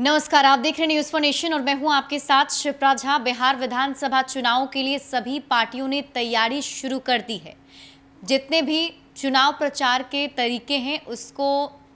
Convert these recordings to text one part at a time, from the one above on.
नमस्कार आप देख रहे हैं न्यूज फॉर नेशन और मैं हूं आपके साथ शिप्रा झा बिहार विधानसभा चुनाव के लिए सभी पार्टियों ने तैयारी शुरू कर दी है जितने भी चुनाव प्रचार के तरीके हैं उसको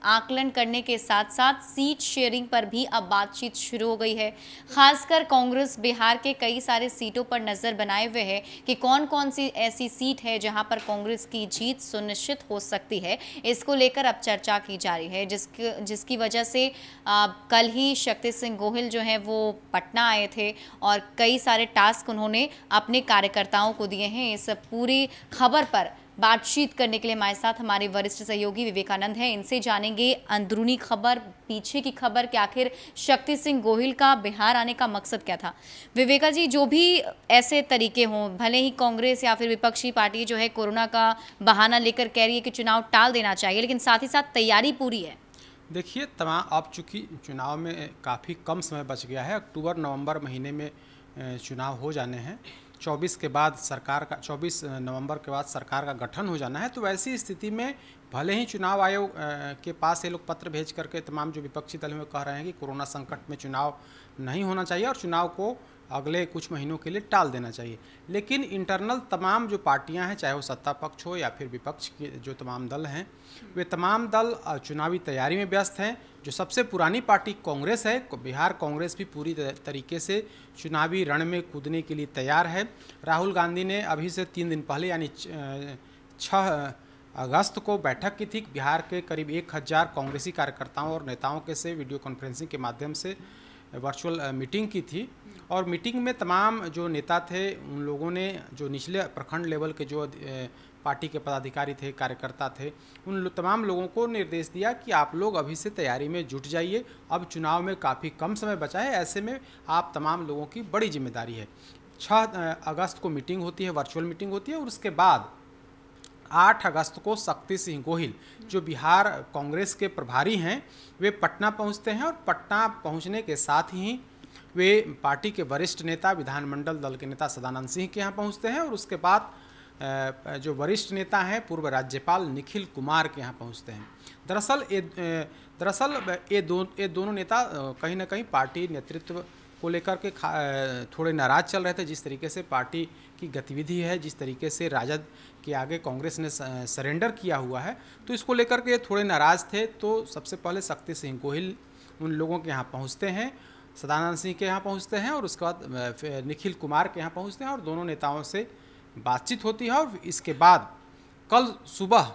आकलन करने के साथ साथ सीट शेयरिंग पर भी अब बातचीत शुरू हो गई है खासकर कांग्रेस बिहार के कई सारे सीटों पर नज़र बनाए हुए है कि कौन कौन सी ऐसी सीट है जहां पर कांग्रेस की जीत सुनिश्चित हो सकती है इसको लेकर अब चर्चा की जा रही है जिसकी जिसकी वजह से आ, कल ही शक्ति सिंह गोहिल जो है वो पटना आए थे और कई सारे टास्क उन्होंने अपने कार्यकर्ताओं को दिए हैं इस पूरी खबर पर बातचीत करने के लिए हमारे साथ हमारे वरिष्ठ सहयोगी विवेकानंद हैं इनसे जानेंगे अंदरूनी खबर पीछे की खबर कि आखिर शक्ति सिंह गोहिल का बिहार आने का मकसद क्या था विवेका जी जो भी ऐसे तरीके हों भले ही कांग्रेस या फिर विपक्षी पार्टी जो है कोरोना का बहाना लेकर कह रही है कि चुनाव टाल देना चाहिए लेकिन साथ ही साथ तैयारी पूरी है देखिए तमाम अब चूँकि चुनाव में काफ़ी कम समय बच गया है अक्टूबर नवंबर महीने में चुनाव हो जाने हैं 24 के बाद सरकार का 24 नवंबर के बाद सरकार का गठन हो जाना है तो वैसी स्थिति में भले ही चुनाव आयोग के पास ये लोग पत्र भेज करके तमाम जो विपक्षी दल हैं कह रहे हैं कि कोरोना संकट में चुनाव नहीं होना चाहिए और चुनाव को अगले कुछ महीनों के लिए टाल देना चाहिए लेकिन इंटरनल तमाम जो पार्टियां हैं चाहे वो सत्ता पक्ष हो या फिर विपक्ष के जो तमाम दल हैं वे तमाम दल चुनावी तैयारी में व्यस्त हैं जो सबसे पुरानी पार्टी कांग्रेस है बिहार कांग्रेस भी पूरी तरीके से चुनावी रण में कूदने के लिए तैयार है राहुल गांधी ने अभी से तीन दिन पहले यानी छः अगस्त को बैठक की थी बिहार के करीब एक हज़ार कांग्रेसी कार्यकर्ताओं और नेताओं के से वीडियो कॉन्फ्रेंसिंग के माध्यम से वर्चुअल मीटिंग uh, की थी और मीटिंग में तमाम जो नेता थे उन लोगों ने जो निचले प्रखंड लेवल के जो पार्टी uh, के पदाधिकारी थे कार्यकर्ता थे उन लो, तमाम लोगों को निर्देश दिया कि आप लोग अभी से तैयारी में जुट जाइए अब चुनाव में काफ़ी कम समय बचा है ऐसे में आप तमाम लोगों की बड़ी जिम्मेदारी है छः uh, अगस्त को मीटिंग होती है वर्चुअल मीटिंग होती है और उसके बाद 8 अगस्त को शक्ति सिंह गोहिल जो बिहार कांग्रेस के प्रभारी हैं वे पटना पहुंचते हैं और पटना पहुंचने के साथ ही वे पार्टी के वरिष्ठ नेता विधानमंडल दल के नेता सदानंद सिंह के यहाँ पहुँचते हैं और उसके बाद जो वरिष्ठ नेता हैं पूर्व राज्यपाल निखिल कुमार के यहाँ पहुँचते हैं दरअसल ये दरअसल ये दो ये दोनों नेता कहीं ना कहीं पार्टी नेतृत्व को लेकर के थोड़े नाराज चल रहे थे जिस तरीके से पार्टी की गतिविधि है जिस तरीके से राजद के आगे कांग्रेस ने सरेंडर किया हुआ है तो इसको लेकर के थोड़े नाराज थे तो सबसे पहले शक्ति सिंह गोहिल उन लोगों के यहाँ पहुँचते हैं सदानंद सिंह के यहाँ पहुँचते हैं और उसके बाद निखिल कुमार के यहाँ पहुँचते हैं और दोनों नेताओं से बातचीत होती है और इसके बाद कल सुबह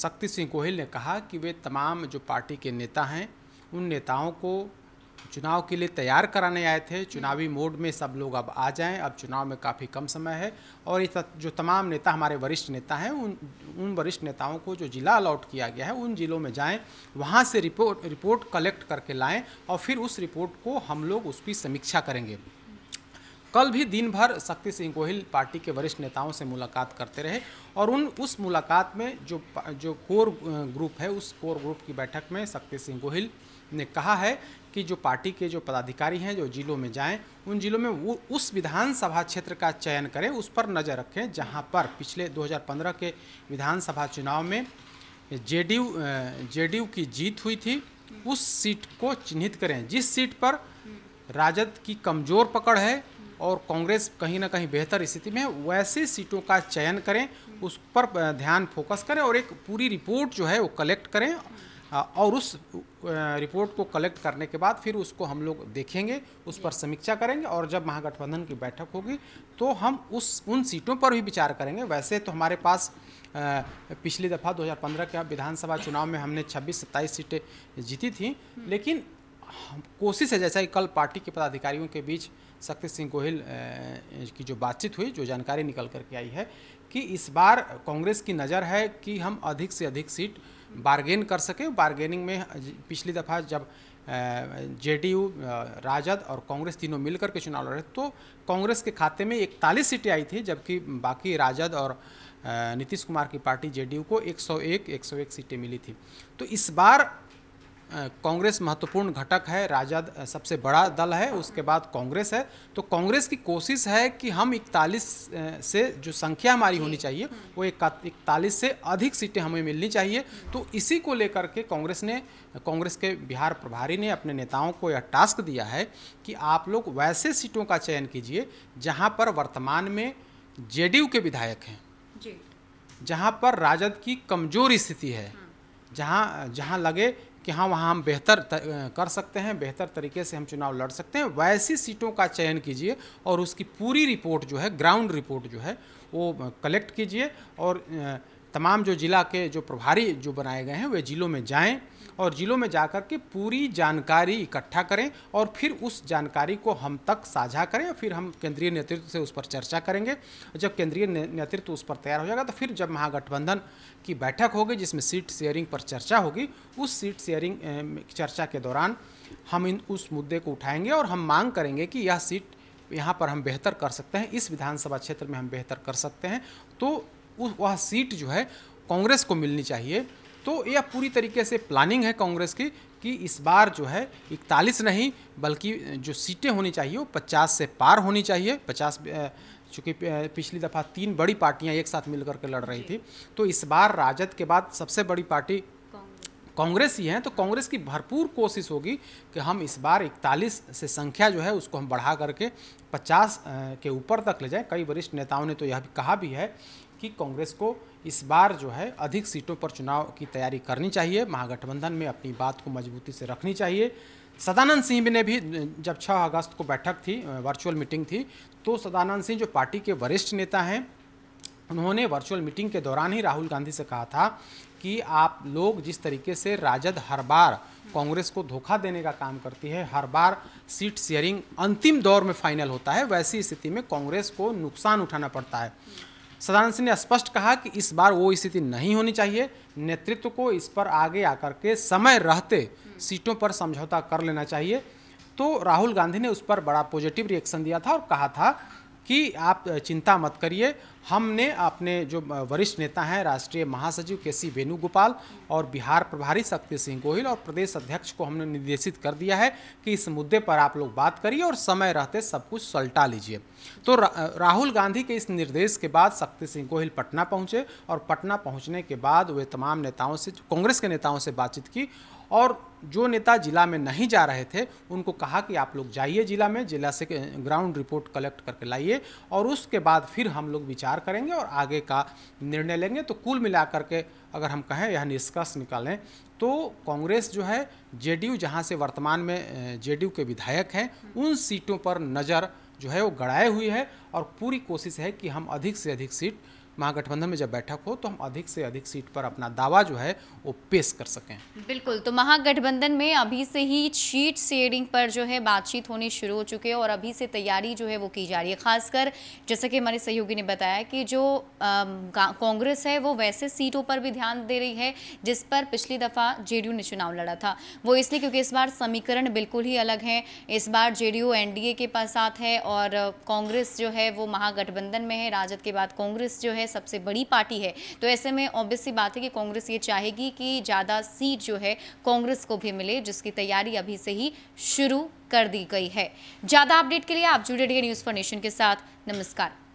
शक्ति सिंह गोहिल ने कहा कि वे तमाम जो पार्टी के नेता हैं उन नेताओं को चुनाव के लिए तैयार कराने आए थे चुनावी मोड में सब लोग अब आ जाएं अब चुनाव में काफ़ी कम समय है और ये जो तमाम नेता हमारे वरिष्ठ नेता हैं उन उन वरिष्ठ नेताओं को जो ज़िला अलॉट किया गया है उन ज़िलों में जाएं वहाँ से रिपोर्ट रिपोर्ट कलेक्ट करके लाएं और फिर उस रिपोर्ट को हम लोग उसकी समीक्षा करेंगे कल भी दिन भर शक्ति सिंह गोहिल पार्टी के वरिष्ठ नेताओं से मुलाकात करते रहे और उन उस मुलाकात में जो जो कोर ग्रुप है उस कोर ग्रुप की बैठक में शक्ति सिंह गोहिल ने कहा है कि जो पार्टी के जो पदाधिकारी हैं जो जिलों में जाएं उन जिलों में वो उस विधानसभा क्षेत्र का चयन करें उस पर नज़र रखें जहां पर पिछले 2015 के विधानसभा चुनाव में जेडीयू जेडीयू की जीत हुई थी उस सीट को चिन्हित करें जिस सीट पर राजद की कमज़ोर पकड़ है और कांग्रेस कहीं ना कहीं बेहतर स्थिति में है वैसे सीटों का चयन करें उस पर ध्यान फोकस करें और एक पूरी रिपोर्ट जो है वो कलेक्ट करें और उस रिपोर्ट को कलेक्ट करने के बाद फिर उसको हम लोग देखेंगे उस पर समीक्षा करेंगे और जब महागठबंधन की बैठक होगी तो हम उस उन सीटों पर भी विचार करेंगे वैसे तो हमारे पास पिछली दफ़ा 2015 के विधानसभा चुनाव में हमने 26 सत्ताईस सीटें जीती थी लेकिन कोशिश है जैसा कि कल पार्टी के पदाधिकारियों के बीच शक्ति सिंह गोहिल की जो बातचीत हुई जो जानकारी निकल करके आई है कि इस बार कांग्रेस की नज़र है कि हम अधिक से अधिक सीट बार्गेन कर सके बारगेनिंग में पिछली दफ़ा जब जेडीयू राजद और कांग्रेस तीनों मिलकर के चुनाव लड़े तो कांग्रेस के खाते में इकतालीस सीटें आई थी जबकि बाकी राजद और नीतीश कुमार की पार्टी जेडीयू को 101 101 सीटें मिली थी तो इस बार कांग्रेस महत्वपूर्ण घटक है राजा सबसे बड़ा दल है उसके बाद कांग्रेस है तो कांग्रेस की कोशिश है कि हम इकतालीस से जो संख्या हमारी होनी चाहिए वो इकतालीस से अधिक सीटें हमें मिलनी चाहिए तो इसी को लेकर के कांग्रेस ने कांग्रेस के बिहार प्रभारी ने अपने नेताओं को यह टास्क दिया है कि आप लोग वैसे सीटों का चयन कीजिए जहाँ पर वर्तमान में जे के विधायक हैं जहाँ पर राजद की कमज़ोर स्थिति है हाँ। जहाँ जहाँ लगे कि हाँ वहाँ हम बेहतर कर सकते हैं बेहतर तरीके से हम चुनाव लड़ सकते हैं वैसी सीटों का चयन कीजिए और उसकी पूरी रिपोर्ट जो है ग्राउंड रिपोर्ट जो है वो कलेक्ट कीजिए और तमाम जो ज़िला के जो प्रभारी जो बनाए गए हैं वे ज़िलों में जाएं और ज़िलों में जाकर के पूरी जानकारी इकट्ठा करें और फिर उस जानकारी को हम तक साझा करें फिर हम केंद्रीय नेतृत्व से उस पर चर्चा करेंगे जब केंद्रीय नेतृत्व उस पर तैयार हो जाएगा तो फिर जब महागठबंधन की बैठक होगी जिसमें सीट शेयरिंग पर चर्चा होगी उस सीट शेयरिंग चर्चा के दौरान हम इन उस मुद्दे को उठाएंगे और हम मांग करेंगे कि यह सीट यहाँ पर हम बेहतर कर सकते हैं इस विधानसभा क्षेत्र में हम बेहतर कर सकते हैं तो वह सीट जो है कांग्रेस को मिलनी चाहिए तो यह पूरी तरीके से प्लानिंग है कांग्रेस की कि इस बार जो है इकतालीस नहीं बल्कि जो सीटें होनी चाहिए वो पचास से पार होनी चाहिए पचास चूँकि पिछली दफ़ा तीन बड़ी पार्टियां एक साथ मिलकर के लड़ रही थी तो इस बार राजद के बाद सबसे बड़ी पार्टी कांग्रेस ही है तो कांग्रेस की भरपूर कोशिश होगी कि हम इस बार इकतालीस से संख्या जो है उसको हम बढ़ा करके पचास के ऊपर तक ले जाएं कई वरिष्ठ नेताओं ने तो यह भी कहा भी है कि कांग्रेस को इस बार जो है अधिक सीटों पर चुनाव की तैयारी करनी चाहिए महागठबंधन में अपनी बात को मजबूती से रखनी चाहिए सदानंद सिंह ने भी जब 6 अगस्त को बैठक थी वर्चुअल मीटिंग थी तो सदानंद सिंह जो पार्टी के वरिष्ठ नेता हैं उन्होंने वर्चुअल मीटिंग के दौरान ही राहुल गांधी से कहा था कि आप लोग जिस तरीके से राजद हर बार कांग्रेस को धोखा देने का काम करती है हर बार सीट शेयरिंग अंतिम दौर में फाइनल होता है वैसी स्थिति में कांग्रेस को नुकसान उठाना पड़ता है सदानंद सिंह ने स्पष्ट कहा कि इस बार वो स्थिति नहीं होनी चाहिए नेतृत्व को इस पर आगे आकर के समय रहते सीटों पर समझौता कर लेना चाहिए तो राहुल गांधी ने उस पर बड़ा पॉजिटिव रिएक्शन दिया था और कहा था कि आप चिंता मत करिए हमने अपने जो वरिष्ठ नेता हैं राष्ट्रीय महासचिव के सी वेणुगोपाल और बिहार प्रभारी शक्ति सिंह गोहिल और प्रदेश अध्यक्ष को हमने निर्देशित कर दिया है कि इस मुद्दे पर आप लोग बात करिए और समय रहते सब कुछ सलटा लीजिए तो रा, राहुल गांधी के इस निर्देश के बाद शक्ति सिंह गोहिल पटना पहुंचे और पटना पहुंचने के बाद वे तमाम नेताओं से कांग्रेस के नेताओं से बातचीत की और जो नेता जिला में नहीं जा रहे थे उनको कहा कि आप लोग जाइए जिला में जिला से ग्राउंड रिपोर्ट कलेक्ट करके लाइए और उसके बाद फिर हम लोग विचार करेंगे और आगे का निर्णय लेंगे तो कुल मिलाकर के अगर हम कहें यह निष्कर्ष निकालें तो कांग्रेस जो है जेडीयू जहां से वर्तमान में जेडीयू के विधायक हैं उन सीटों पर नज़र जो है वो गड़ाए हुई है और पूरी कोशिश है कि हम अधिक से अधिक सीट महागठबंधन में जब बैठक हो तो हम अधिक से अधिक सीट पर अपना दावा जो है वो पेश कर सकें बिल्कुल तो महागठबंधन में अभी से ही सीट शेयरिंग पर जो है बातचीत होनी शुरू हो चुकी है और अभी से तैयारी जो है वो की जा रही है खासकर जैसे कि हमारे सहयोगी ने बताया कि जो कांग्रेस है वो वैसे सीटों पर भी ध्यान दे रही है जिस पर पिछली दफ़ा जेडीयू ने चुनाव लड़ा था वो इसलिए क्योंकि इस बार समीकरण बिल्कुल ही अलग है इस बार जेडीयू एनडीए के पास साथ है और कांग्रेस जो है वो महागठबंधन में है राजद के बाद कांग्रेस जो है है सबसे बड़ी पार्टी है तो ऐसे में ऑब्वियसली बात है कि कांग्रेस ये चाहेगी कि ज़्यादा सीट जो है कांग्रेस को भी मिले जिसकी तैयारी अभी से ही शुरू कर दी गई है ज़्यादा अपडेट के लिए आप जुड़े रहिए न्यूज़ फॉर नेशन के साथ नमस्कार